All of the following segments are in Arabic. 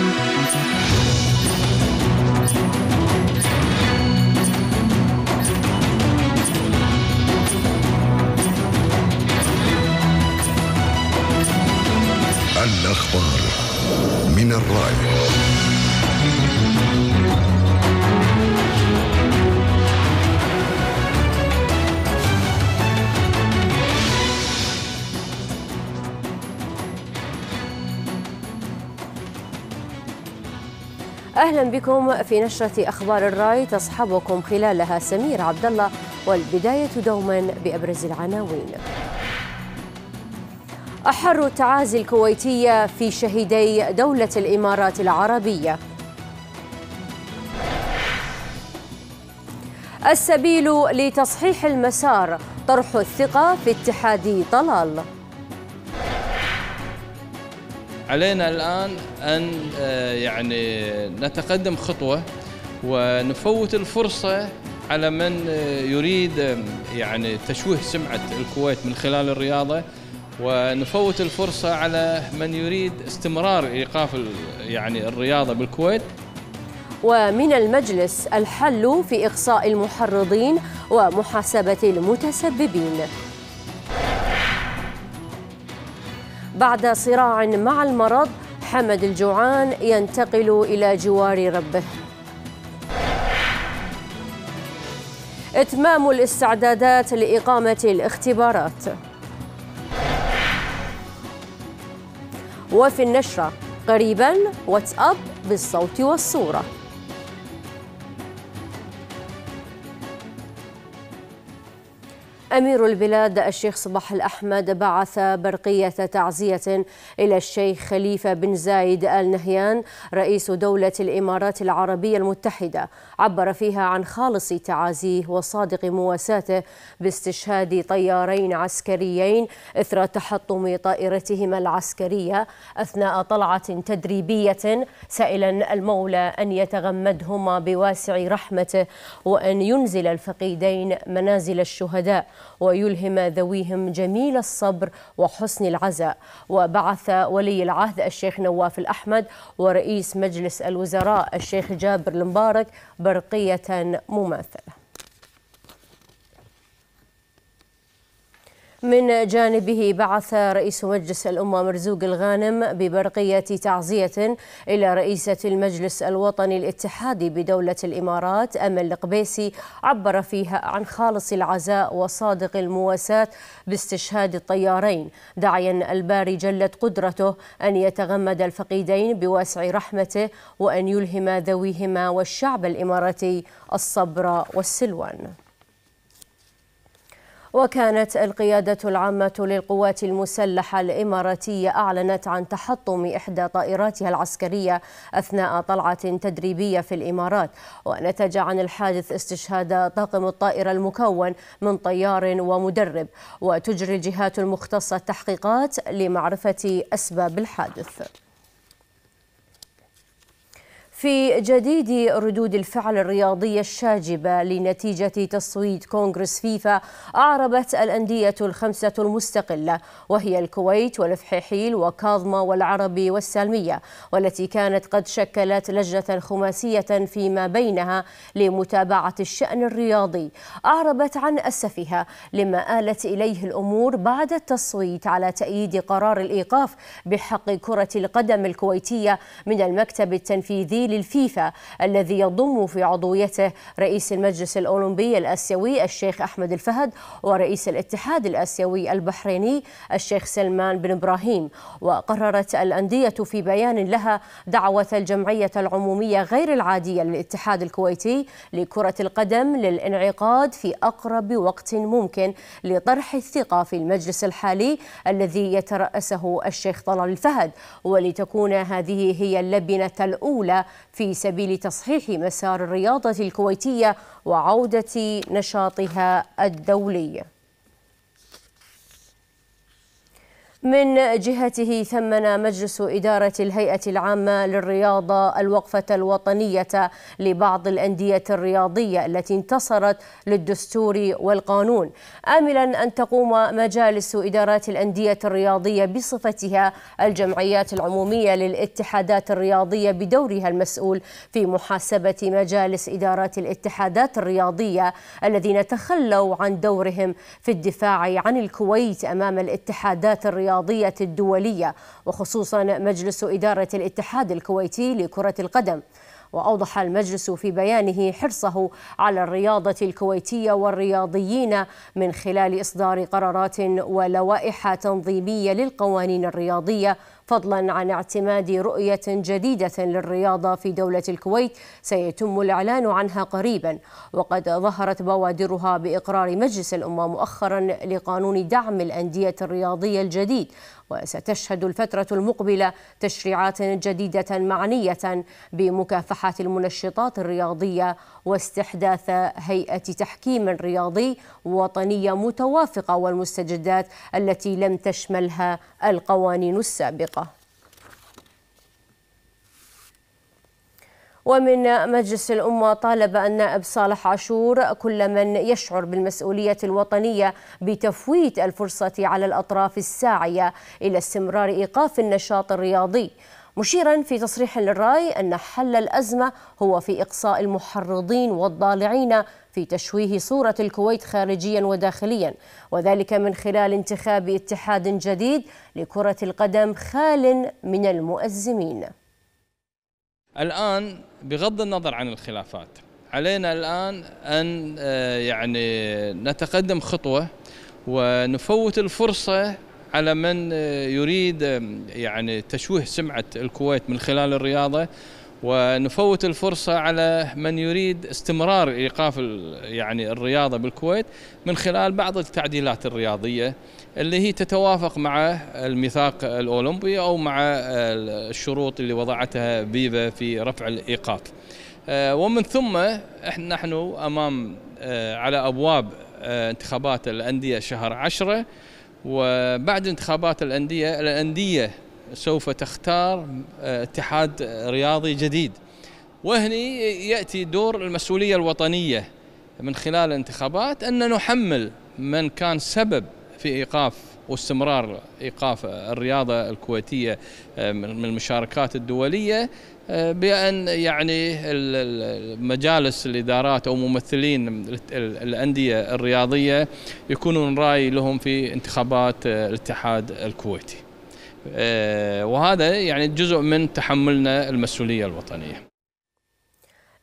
不再。اهلا بكم في نشره اخبار الراي تصحبكم خلالها سمير عبد الله والبدايه دوما بابرز العناوين. احر التعازي الكويتيه في شهيدي دوله الامارات العربيه. السبيل لتصحيح المسار طرح الثقه في اتحاد طلال. علينا الآن أن آه، يعني نتقدم خطوة ونفوت الفرصة على من آه، يريد يعني تشويه سمعة الكويت من خلال الرياضة ونفوت الفرصة على من يريد استمرار إيقاف يعني الرياضة بالكويت ومن المجلس الحل في إقصاء المحرضين ومحاسبة المتسببين بعد صراع مع المرض حمد الجوعان ينتقل إلى جوار ربه إتمام الاستعدادات لإقامة الاختبارات وفي النشرة قريبا واتساب بالصوت والصورة أمير البلاد الشيخ صباح الأحمد بعث برقية تعزية إلى الشيخ خليفة بن زايد آل نهيان رئيس دولة الإمارات العربية المتحدة عبر فيها عن خالص تعازيه وصادق مواساته باستشهاد طيارين عسكريين إثر تحطم طائرتهما العسكرية أثناء طلعة تدريبية سائلا المولى أن يتغمدهما بواسع رحمته وأن ينزل الفقيدين منازل الشهداء ويلهم ذويهم جميل الصبر وحسن العزاء وبعث ولي العهد الشيخ نواف الأحمد ورئيس مجلس الوزراء الشيخ جابر المبارك برقية مماثلة من جانبه بعث رئيس مجلس الأمة مرزوق الغانم ببرقية تعزية إلى رئيسة المجلس الوطني الاتحادي بدولة الإمارات أمل القبيسي عبر فيها عن خالص العزاء وصادق المواساة باستشهاد الطيارين داعيا الباري جلت قدرته أن يتغمد الفقيدين بواسع رحمته وأن يلهم ذويهما والشعب الإماراتي الصبر والسلوان وكانت القيادة العامة للقوات المسلحة الإماراتية أعلنت عن تحطم إحدى طائراتها العسكرية أثناء طلعة تدريبية في الإمارات ونتج عن الحادث استشهاد طاقم الطائرة المكون من طيار ومدرب وتجري الجهات المختصة التحقيقات لمعرفة أسباب الحادث في جديد ردود الفعل الرياضية الشاجبة لنتيجة تصويت كونغرس فيفا أعربت الأندية الخمسة المستقلة وهي الكويت والفحيحيل وكاظمة والعربي والسالمية والتي كانت قد شكلت لجنة خماسية فيما بينها لمتابعة الشأن الرياضي أعربت عن أسفها لما آلت إليه الأمور بعد التصويت على تأييد قرار الإيقاف بحق كرة القدم الكويتية من المكتب التنفيذي للفيفا الذي يضم في عضويته رئيس المجلس الأولمبي الآسيوي الشيخ أحمد الفهد ورئيس الاتحاد الآسيوي البحريني الشيخ سلمان بن إبراهيم وقررت الأندية في بيان لها دعوة الجمعية العمومية غير العادية للاتحاد الكويتي لكرة القدم للانعقاد في أقرب وقت ممكن لطرح الثقة في المجلس الحالي الذي يترأسه الشيخ طلال الفهد ولتكون هذه هي اللبنة الأولى في سبيل تصحيح مسار الرياضة الكويتية وعودة نشاطها الدولي من جهته ثمن مجلس إدارة الهيئة العامة للرياضة الوقفة الوطنية لبعض الأندية الرياضية التي انتصرت للدستور والقانون آملا أن تقوم مجالس إدارات الأندية الرياضية بصفتها الجمعيات العمومية للاتحادات الرياضية بدورها المسؤول في محاسبة مجالس إدارات الاتحادات الرياضية الذين تخلوا عن دورهم في الدفاع عن الكويت أمام الاتحادات الرياضية الرياضية الدولية وخصوصا مجلس إدارة الاتحاد الكويتي لكرة القدم وأوضح المجلس في بيانه حرصه على الرياضة الكويتية والرياضيين من خلال إصدار قرارات ولوائح تنظيمية للقوانين الرياضية فضلا عن اعتماد رؤية جديدة للرياضة في دولة الكويت سيتم الإعلان عنها قريبا وقد ظهرت بوادرها بإقرار مجلس الأمة مؤخرا لقانون دعم الأندية الرياضية الجديد وستشهد الفترة المقبلة تشريعات جديدة معنية بمكافحة المنشطات الرياضية واستحداث هيئة تحكيم رياضي وطنية متوافقة والمستجدات التي لم تشملها القوانين السابقة ومن مجلس الأمة طالب النائب صالح عاشور كل من يشعر بالمسؤولية الوطنية بتفويت الفرصة على الأطراف الساعية إلى استمرار إيقاف النشاط الرياضي مشيرا في تصريح للراي أن حل الأزمة هو في إقصاء المحرضين والضالعين في تشويه صورة الكويت خارجيا وداخليا وذلك من خلال انتخاب اتحاد جديد لكرة القدم خال من المؤزمين الآن بغض النظر عن الخلافات علينا الآن أن آه، يعني نتقدم خطوة ونفوت الفرصة على من آه، يريد يعني تشويه سمعة الكويت من خلال الرياضة ونفوت الفرصة على من يريد استمرار إيقاف يعني الرياضة بالكويت من خلال بعض التعديلات الرياضية اللي هي تتوافق مع الميثاق الأولمبي أو مع الشروط اللي وضعتها بيبا في رفع الإيقاف آه، ومن ثم احنا نحن أمام آه، على أبواب آه، انتخابات الأندية شهر عشرة وبعد انتخابات الأندية الأندية سوف تختار آه، اتحاد رياضي جديد وهني يأتي دور المسؤولية الوطنية من خلال الانتخابات أن نحمل من كان سبب في إيقاف واستمرار إيقاف الرياضة الكويتية آه، من المشاركات الدولية آه، بأن يعني مجالس الإدارات أو ممثلين الأندية الرياضية يكونون رأي لهم في انتخابات الاتحاد الكويتي آه، وهذا يعني جزء من تحملنا المسؤوليه الوطنيه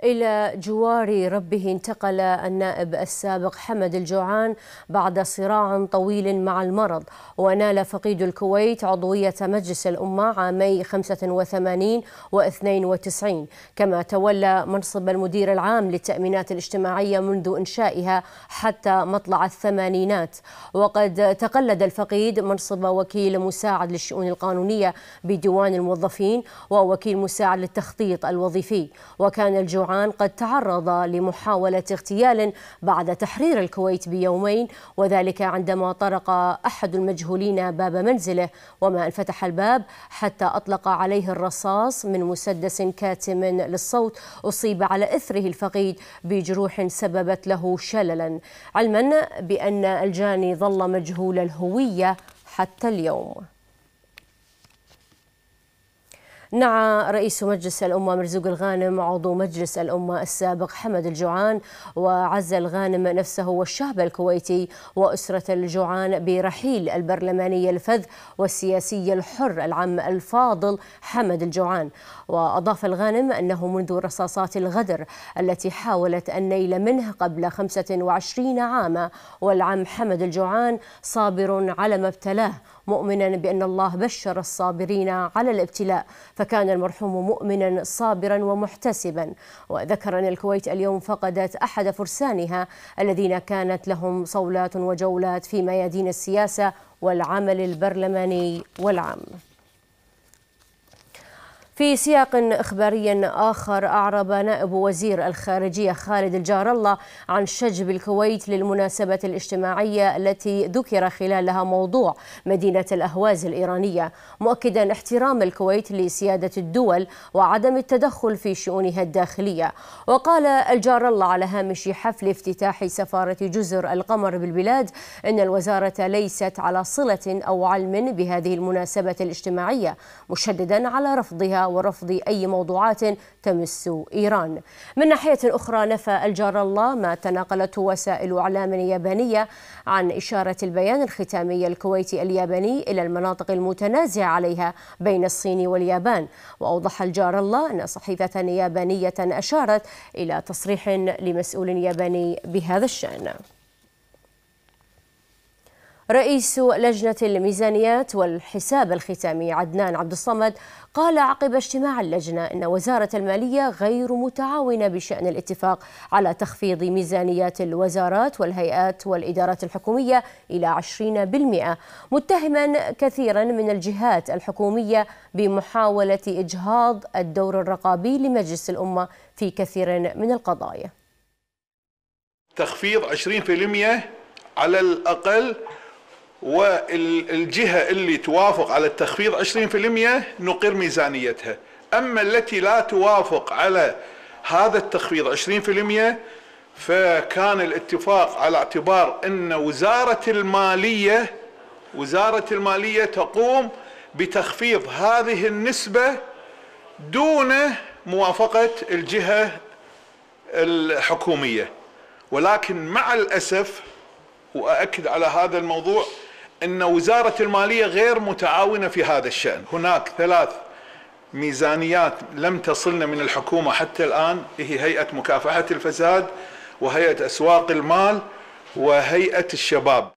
إلى جوار ربه انتقل النائب السابق حمد الجوعان بعد صراع طويل مع المرض ونال فقيد الكويت عضوية مجلس الأمة عامي 85 و 92 كما تولى منصب المدير العام للتأمينات الاجتماعية منذ إنشائها حتى مطلع الثمانينات وقد تقلد الفقيد منصب وكيل مساعد للشؤون القانونية بديوان الموظفين ووكيل مساعد للتخطيط الوظيفي وكان الجوعان جرعان قد تعرض لمحاولة اغتيال بعد تحرير الكويت بيومين وذلك عندما طرق أحد المجهولين باب منزله وما أن فتح الباب حتى أطلق عليه الرصاص من مسدس كاتم للصوت أصيب على إثره الفقيد بجروح سببت له شللا علما بأن الجاني ظل مجهول الهوية حتى اليوم نعى رئيس مجلس الأمة مرزوق الغانم عضو مجلس الأمة السابق حمد الجوعان وعز الغانم نفسه والشعب الكويتي وأسرة الجوعان برحيل البرلماني الفذ والسياسي الحر العم الفاضل حمد الجوعان وأضاف الغانم أنه منذ رصاصات الغدر التي حاولت النيل منه قبل 25 عاما والعم حمد الجوعان صابر على ما ابتلاه مؤمنا بأن الله بشر الصابرين على الابتلاء فكان المرحوم مؤمنا صابرا ومحتسبا وذكر أن الكويت اليوم فقدت أحد فرسانها الذين كانت لهم صولات وجولات في ميادين السياسة والعمل البرلماني والعام في سياق إخباري آخر أعرب نائب وزير الخارجية خالد الجار الله عن شجب الكويت للمناسبة الاجتماعية التي ذكر خلالها موضوع مدينة الأهواز الإيرانية مؤكدا احترام الكويت لسيادة الدول وعدم التدخل في شؤونها الداخلية وقال الجار الله على هامش حفل افتتاح سفارة جزر القمر بالبلاد إن الوزارة ليست على صلة أو علم بهذه المناسبة الاجتماعية مشددا على رفضها ورفض أي موضوعات تمس إيران من ناحية أخرى نفى الجار الله ما تناقلته وسائل إعلام يابانية عن إشارة البيان الختامي الكويتي الياباني إلى المناطق المتنازع عليها بين الصين واليابان وأوضح الجار الله أن صحيفة يابانية أشارت إلى تصريح لمسؤول ياباني بهذا الشأن رئيس لجنة الميزانيات والحساب الختامي عدنان عبد الصمد قال عقب اجتماع اللجنة أن وزارة المالية غير متعاونة بشأن الاتفاق على تخفيض ميزانيات الوزارات والهيئات والإدارات الحكومية إلى 20% متهما كثيرا من الجهات الحكومية بمحاولة إجهاض الدور الرقابي لمجلس الأمة في كثير من القضايا تخفيض 20% على الأقل والجهة اللي توافق على التخفيض 20% نقر ميزانيتها أما التي لا توافق على هذا التخفيض 20% فكان الاتفاق على اعتبار أن وزارة المالية وزارة المالية تقوم بتخفيض هذه النسبة دون موافقة الجهة الحكومية ولكن مع الأسف وأؤكد على هذا الموضوع أن وزارة المالية غير متعاونة في هذا الشأن هناك ثلاث ميزانيات لم تصلنا من الحكومة حتى الآن هي هيئة مكافحة الفساد وهيئة أسواق المال وهيئة الشباب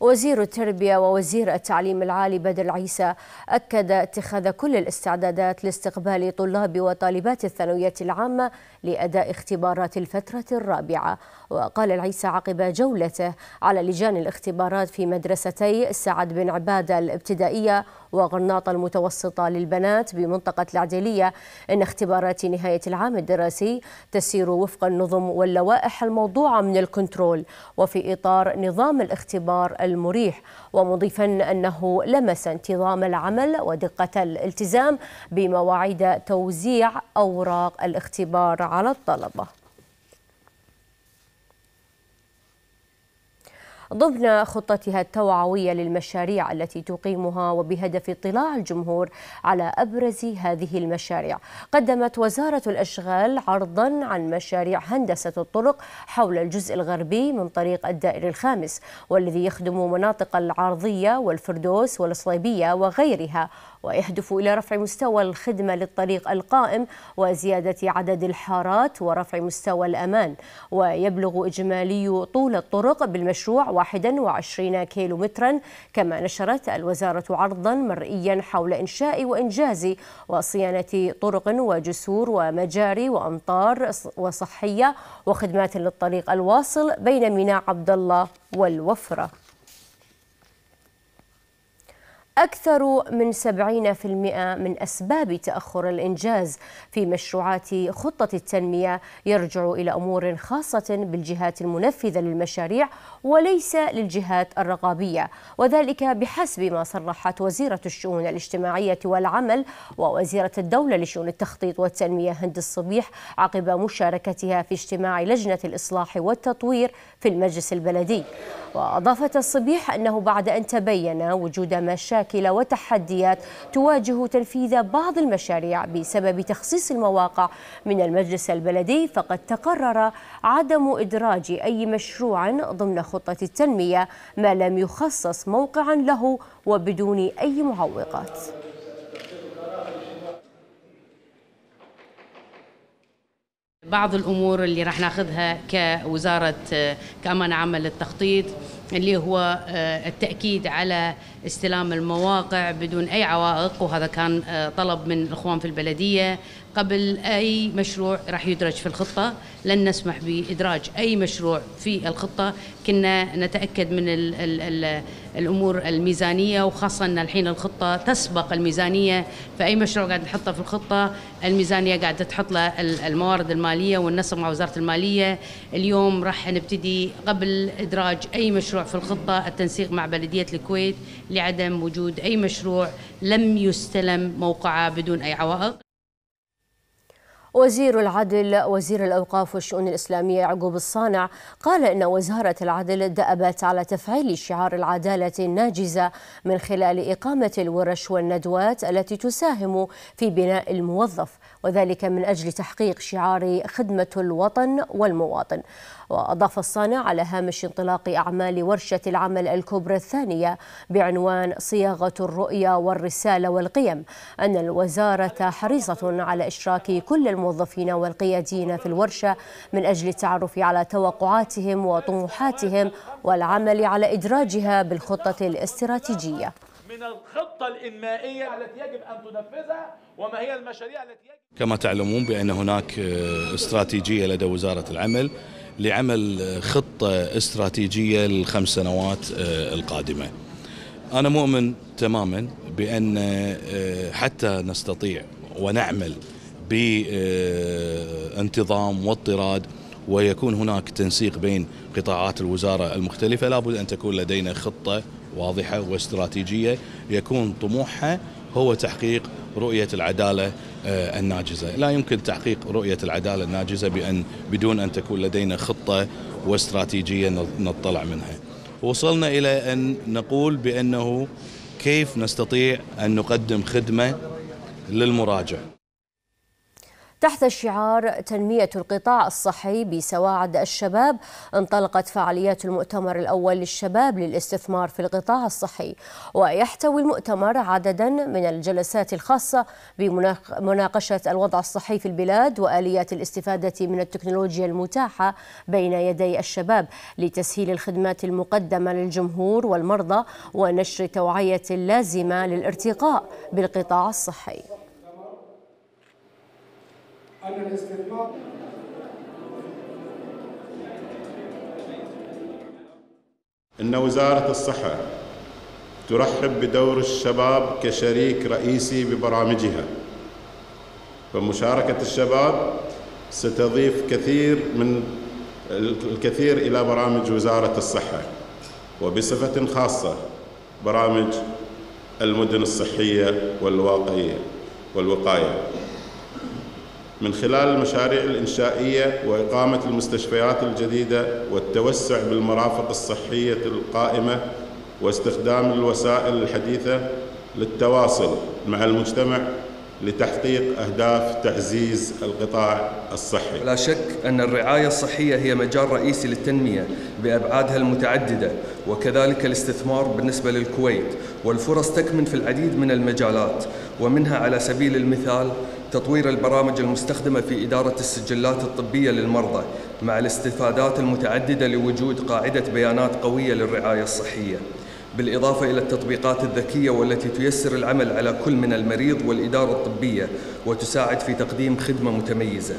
وزير التربية ووزير التعليم العالي بدر عيسى أكد اتخاذ كل الاستعدادات لاستقبال طلاب وطالبات الثانوية العامة لأداء اختبارات الفترة الرابعة وقال العيسى عقب جولته على لجان الاختبارات في مدرستي سعد بن عبادة الابتدائية وغرناطة المتوسطة للبنات بمنطقة العديلية إن اختبارات نهاية العام الدراسي تسير وفق النظم واللوائح الموضوعة من الكنترول وفي إطار نظام الاختبار المريح ومضيفا أنه لمس انتظام العمل ودقة الالتزام بمواعيد توزيع أوراق الاختبار على الطلبة ضمن خطتها التوعوية للمشاريع التي تقيمها وبهدف اطلاع الجمهور على أبرز هذه المشاريع قدمت وزارة الأشغال عرضا عن مشاريع هندسة الطرق حول الجزء الغربي من طريق الدائر الخامس والذي يخدم مناطق العارضية والفردوس والصليبية وغيرها ويهدف إلى رفع مستوى الخدمة للطريق القائم وزيادة عدد الحارات ورفع مستوى الأمان ويبلغ إجمالي طول الطرق بالمشروع 21 كيلو مترا كما نشرت الوزارة عرضا مرئيا حول إنشاء وإنجاز وصيانة طرق وجسور ومجاري وأمطار وصحية وخدمات للطريق الواصل بين ميناء عبد الله والوفرة أكثر من 70% من أسباب تأخر الإنجاز في مشروعات خطة التنمية يرجع إلى أمور خاصة بالجهات المنفذة للمشاريع وليس للجهات الرقابية وذلك بحسب ما صرحت وزيرة الشؤون الاجتماعية والعمل ووزيرة الدولة لشؤون التخطيط والتنمية هند الصبيح عقب مشاركتها في اجتماع لجنة الإصلاح والتطوير في المجلس البلدي وأضافت الصبيح أنه بعد أن تبين وجود مشاكل مشاكل وتحديات تواجه تنفيذ بعض المشاريع بسبب تخصيص المواقع من المجلس البلدي فقد تقرر عدم إدراج أي مشروع ضمن خطة التنمية ما لم يخصص موقعا له وبدون أي معوقات بعض الامور اللي راح ناخذها كوزاره آه، كامانه عامه للتخطيط اللي هو آه، التاكيد على استلام المواقع بدون اي عوائق وهذا كان آه، طلب من الاخوان في البلديه قبل أي مشروع راح يدرج في الخطة لن نسمح بإدراج أي مشروع في الخطة كنا نتأكد من الـ الـ الـ الأمور الميزانية وخاصة أن الحين الخطة تسبق الميزانية فأي مشروع قاعد نحطه في الخطة الميزانية قاعدة تحط له الموارد المالية والنسق مع وزارة المالية اليوم راح نبتدي قبل إدراج أي مشروع في الخطة التنسيق مع بلدية الكويت لعدم وجود أي مشروع لم يستلم موقعه بدون أي عوائق وزير العدل وزير الأوقاف والشؤون الإسلامية يعقوب الصانع قال إن وزارة العدل دأبت على تفعيل شعار العدالة الناجزة من خلال إقامة الورش والندوات التي تساهم في بناء الموظف وذلك من أجل تحقيق شعار خدمة الوطن والمواطن وأضاف الصانع على هامش انطلاق أعمال ورشة العمل الكبرى الثانية بعنوان صياغة الرؤية والرسالة والقيم أن الوزارة حريصة على إشراك كل الموظفين والقياديين في الورشة من أجل التعرف على توقعاتهم وطموحاتهم والعمل على إدراجها بالخطة الاستراتيجية من الخطة الإنمائية التي يجب أن تنفذها وما هي المشاريع التي يجب كما تعلمون بأن هناك استراتيجية لدى وزارة العمل لعمل خطة استراتيجية للخمس سنوات آه، القادمة أنا مؤمن تماما بأن آه، حتى نستطيع ونعمل بانتظام آه، واضطراد ويكون هناك تنسيق بين قطاعات الوزارة المختلفة لابد أن تكون لدينا خطة واضحة واستراتيجية يكون طموحها هو تحقيق رؤية العدالة آه، الناجزة لا يمكن تحقيق رؤية العدالة الناجزة بأن بدون أن تكون لدينا خطة واستراتيجية نطلع منها وصلنا إلى أن نقول بأنه كيف نستطيع أن نقدم خدمة للمراجع تحت شعار تنمية القطاع الصحي بسواعد الشباب انطلقت فعاليات المؤتمر الأول للشباب للاستثمار في القطاع الصحي ويحتوي المؤتمر عددا من الجلسات الخاصة بمناقشة الوضع الصحي في البلاد وآليات الاستفادة من التكنولوجيا المتاحة بين يدي الشباب لتسهيل الخدمات المقدمة للجمهور والمرضى ونشر التوعية اللازمة للارتقاء بالقطاع الصحي أن الاستثمار إن وزارة الصحة ترحب بدور الشباب كشريك رئيسي ببرامجها فمشاركة الشباب ستضيف كثير من الكثير إلى برامج وزارة الصحة وبصفة خاصة برامج المدن الصحية والواقعية والوقاية من خلال المشاريع الإنشائية وإقامة المستشفيات الجديدة والتوسع بالمرافق الصحية القائمة واستخدام الوسائل الحديثة للتواصل مع المجتمع لتحقيق أهداف تعزيز القطاع الصحي لا شك أن الرعاية الصحية هي مجال رئيسي للتنمية بأبعادها المتعددة وكذلك الاستثمار بالنسبة للكويت والفرص تكمن في العديد من المجالات ومنها على سبيل المثال تطوير البرامج المستخدمة في إدارة السجلات الطبية للمرضى مع الاستفادات المتعددة لوجود قاعدة بيانات قوية للرعاية الصحية بالإضافة إلى التطبيقات الذكية والتي تيسر العمل على كل من المريض والإدارة الطبية وتساعد في تقديم خدمة متميزة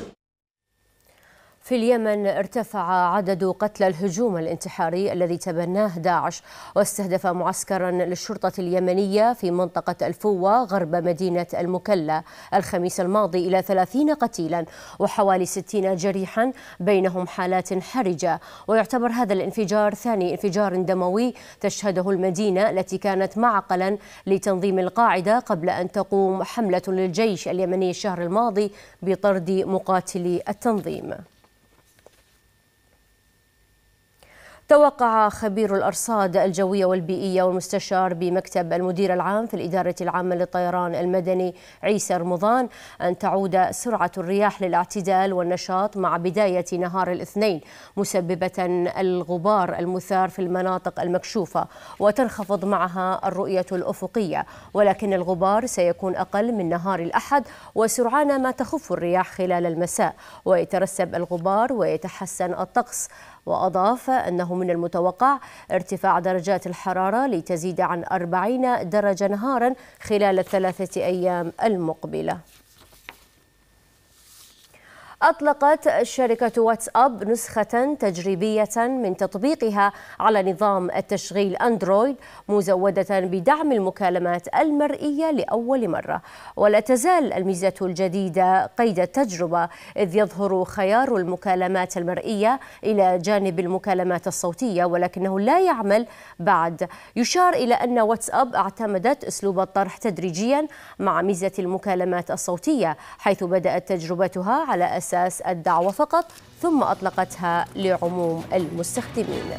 في اليمن ارتفع عدد قتلى الهجوم الانتحاري الذي تبناه داعش واستهدف معسكرا للشرطة اليمنية في منطقة الفوة غرب مدينة المكلا الخميس الماضي إلى 30 قتيلا وحوالي 60 جريحا بينهم حالات حرجة ويعتبر هذا الانفجار ثاني انفجار دموي تشهده المدينة التي كانت معقلا لتنظيم القاعدة قبل أن تقوم حملة للجيش اليمني الشهر الماضي بطرد مقاتلي التنظيم توقع خبير الأرصاد الجوية والبيئية والمستشار بمكتب المدير العام في الإدارة العامة للطيران المدني عيسى رمضان أن تعود سرعة الرياح للاعتدال والنشاط مع بداية نهار الاثنين مسببة الغبار المثار في المناطق المكشوفة وتنخفض معها الرؤية الأفقية ولكن الغبار سيكون أقل من نهار الأحد وسرعان ما تخف الرياح خلال المساء ويترسب الغبار ويتحسن الطقس وأضاف أنه من المتوقع ارتفاع درجات الحرارة لتزيد عن 40 درجة نهارا خلال الثلاثة أيام المقبلة أطلقت شركة واتساب نسخة تجريبية من تطبيقها على نظام التشغيل أندرويد مزودة بدعم المكالمات المرئية لأول مرة ولا تزال الميزة الجديدة قيد التجربة إذ يظهر خيار المكالمات المرئية إلى جانب المكالمات الصوتية ولكنه لا يعمل بعد يشار إلى أن واتساب اعتمدت أسلوب الطرح تدريجيا مع ميزة المكالمات الصوتية حيث بدأت تجربتها على أساس أساس الدعوة فقط ثم أطلقتها لعموم المستخدمين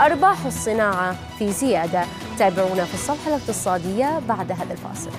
أرباح الصناعة في زيادة تابعونا في الصفحة الاقتصادية بعد هذا الفاصل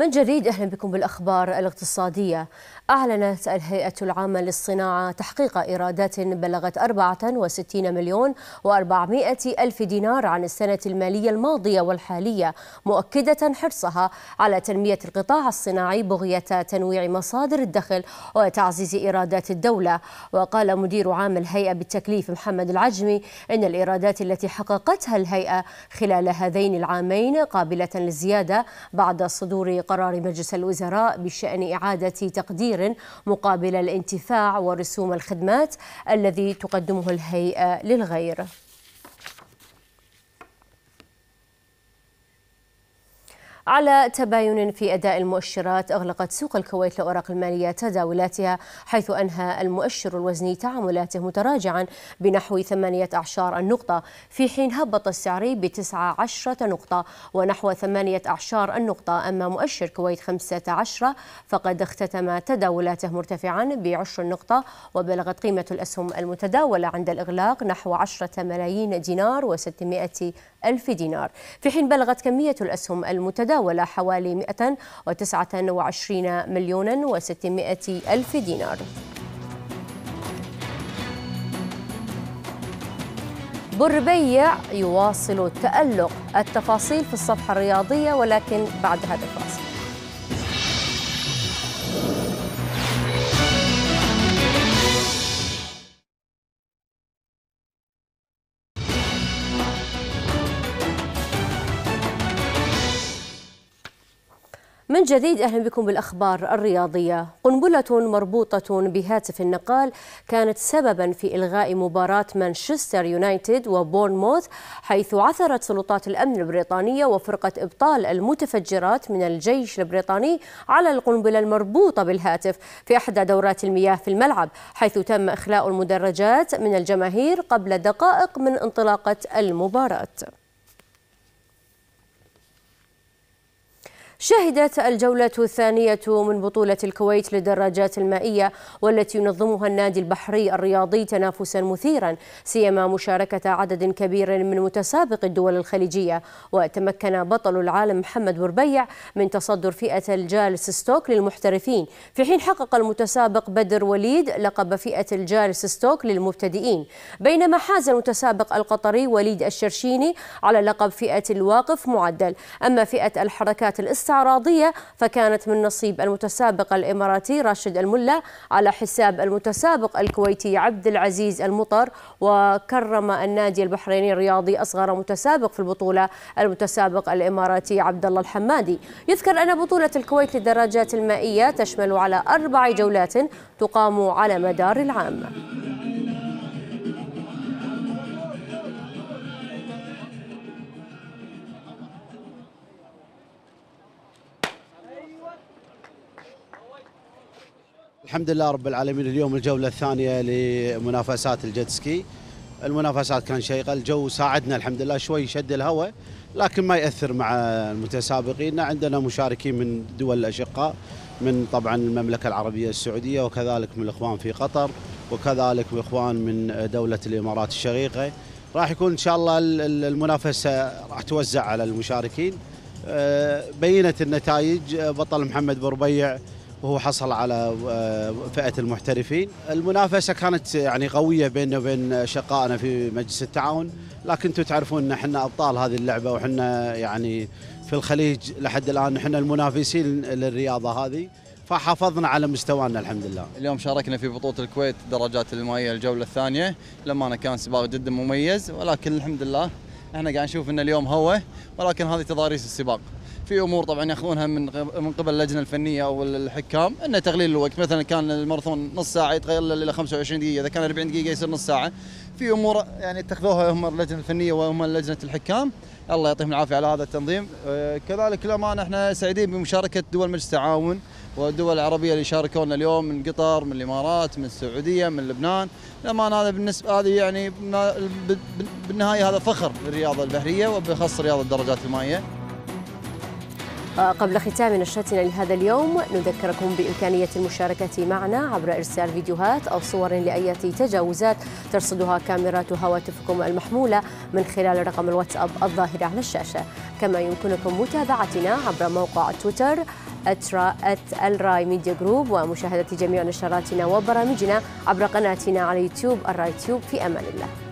من جديد اهلا بكم بالاخبار الاقتصاديه. اعلنت الهيئه العامه للصناعه تحقيق ايرادات بلغت 64 مليون و400 الف دينار عن السنه الماليه الماضيه والحاليه، مؤكده حرصها على تنميه القطاع الصناعي بغيه تنويع مصادر الدخل وتعزيز ايرادات الدوله. وقال مدير عام الهيئه بالتكليف محمد العجمي ان الايرادات التي حققتها الهيئه خلال هذين العامين قابله للزياده بعد صدور قرار مجلس الوزراء بشأن إعادة تقدير مقابل الانتفاع ورسوم الخدمات الذي تقدمه الهيئة للغير على تباين في أداء المؤشرات أغلقت سوق الكويت لأوراق المالية تداولاتها حيث أنهى المؤشر الوزني تعاملاته متراجعا بنحو أعشار النقطة في حين هبط السعري ب 19 نقطة ونحو أعشار النقطة أما مؤشر كويت 15 فقد اختتم تداولاته مرتفعا بعشر 10 نقطة وبلغت قيمة الأسهم المتداولة عند الإغلاق نحو 10 ملايين دينار و600 ألف دينار في حين بلغت كمية الأسهم المتداولة حوالي 129 مليون و600 ألف دينار بربيع يواصل التألق التفاصيل في الصفحة الرياضية ولكن بعد هذا الفاصل من جديد أهلا بكم بالأخبار الرياضية قنبلة مربوطة بهاتف النقال كانت سببا في إلغاء مباراة مانشستر يونايتد وبورنموث حيث عثرت سلطات الأمن البريطانية وفرقة إبطال المتفجرات من الجيش البريطاني على القنبلة المربوطة بالهاتف في إحدى دورات المياه في الملعب حيث تم إخلاء المدرجات من الجماهير قبل دقائق من انطلاقة المباراة شهدت الجولة الثانية من بطولة الكويت للدراجات المائية والتي ينظمها النادي البحري الرياضي تنافسا مثيرا سيما مشاركة عدد كبير من متسابق الدول الخليجية وتمكن بطل العالم محمد بربيع من تصدر فئة الجالس ستوك للمحترفين في حين حقق المتسابق بدر وليد لقب فئة الجالس ستوك للمبتدئين بينما حاز المتسابق القطري وليد الشرشيني على لقب فئة الواقف معدل أما فئة الحركات الاستراتيجية استعراضيه فكانت من نصيب المتسابق الإماراتي راشد الملا على حساب المتسابق الكويتي عبد العزيز المطر وكرم النادي البحريني الرياضي أصغر متسابق في البطولة المتسابق الإماراتي عبد الله الحمادي يذكر أن بطولة الكويت للدراجات المائية تشمل على أربع جولات تقام على مدار العام الحمد لله رب العالمين اليوم الجولة الثانية لمنافسات الجتسكي المنافسات كان شيقة الجو ساعدنا الحمد لله شوي شد الهواء لكن ما يأثر مع المتسابقين عندنا مشاركين من دول الأشقاء من طبعا المملكة العربية السعودية وكذلك من الإخوان في قطر وكذلك إخوان من دولة الإمارات الشقيقة راح يكون إن شاء الله المنافسة راح توزع على المشاركين آه، بينت النتائج آه، بطل محمد بربيع وهو حصل على آه، فئه المحترفين المنافسه كانت يعني قويه بيننا وبين شقائنا في مجلس التعاون لكن انتم تعرفون ان احنا ابطال هذه اللعبه وحنا يعني في الخليج لحد الان احنا المنافسين للرياضه هذه فحافظنا على مستوانا الحمد لله. اليوم شاركنا في بطوله الكويت درجات المائيه الجوله الثانيه، لما أنا كان سباق جدا مميز ولكن الحمد لله احنا قاعد نشوف ان اليوم هو ولكن هذه تضاريس السباق. في امور طبعا ياخذونها من من قبل اللجنه الفنيه او الحكام انه تقليل الوقت مثلا كان الماراثون نص ساعه يتغير الى 25 دقيقه اذا كان 40 دقيقه يصير نص ساعه في امور يعني اتخذوها هم اللجنه الفنيه وهم لجنه الحكام الله يعطيهم العافيه على هذا التنظيم آه، كذلك لما احنا سعيدين بمشاركه دول مجلس التعاون والدول العربيه اللي شاركونا اليوم من قطر من الامارات من السعوديه من لبنان لما هذا بالنسبه هذه يعني بالنهايه هذا فخر للرياضه البحريه وبخاصه رياضه الدرجات المائيه قبل ختام نشرتنا لهذا اليوم نذكركم بإمكانية المشاركة معنا عبر إرسال فيديوهات أو صور لأي تجاوزات ترصدها كاميرات هواتفكم المحمولة من خلال رقم الواتساب الظاهر على الشاشة كما يمكنكم متابعتنا عبر موقع تويتر الراي ميديا جروب ومشاهدة جميع نشراتنا وبرامجنا عبر قناتنا على يوتيوب الراي تيوب في أمان الله